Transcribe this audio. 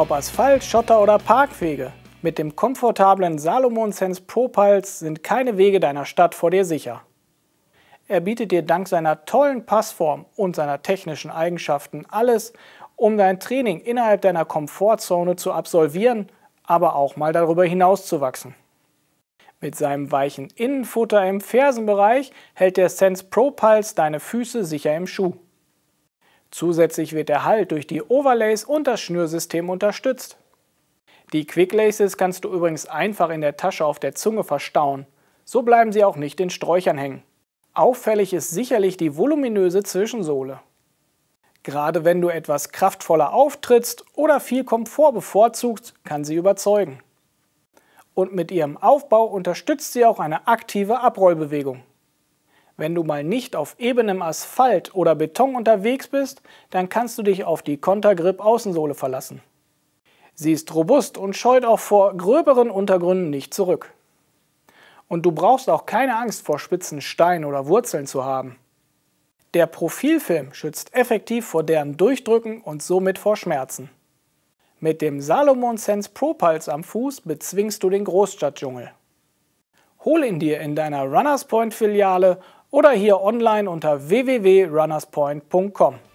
Ob Asphalt, Schotter oder Parkwege, mit dem komfortablen Salomon Sense Pro Pulse sind keine Wege deiner Stadt vor dir sicher. Er bietet dir dank seiner tollen Passform und seiner technischen Eigenschaften alles, um dein Training innerhalb deiner Komfortzone zu absolvieren, aber auch mal darüber hinaus zu wachsen. Mit seinem weichen Innenfutter im Fersenbereich hält der Sense Pro Pulse deine Füße sicher im Schuh. Zusätzlich wird der Halt durch die Overlays und das Schnürsystem unterstützt. Die Quicklaces kannst du übrigens einfach in der Tasche auf der Zunge verstauen. So bleiben sie auch nicht in Sträuchern hängen. Auffällig ist sicherlich die voluminöse Zwischensohle. Gerade wenn du etwas kraftvoller auftrittst oder viel Komfort bevorzugst, kann sie überzeugen. Und mit ihrem Aufbau unterstützt sie auch eine aktive Abrollbewegung. Wenn du mal nicht auf ebenem Asphalt oder Beton unterwegs bist, dann kannst du dich auf die Contergrip Außensohle verlassen. Sie ist robust und scheut auch vor gröberen Untergründen nicht zurück. Und du brauchst auch keine Angst vor spitzen Steinen oder Wurzeln zu haben. Der Profilfilm schützt effektiv vor deren Durchdrücken und somit vor Schmerzen. Mit dem Salomon Sense Pro Pulse am Fuß bezwingst du den Großstadtdschungel. Hol ihn dir in deiner Runners Point Filiale oder hier online unter www.runnerspoint.com.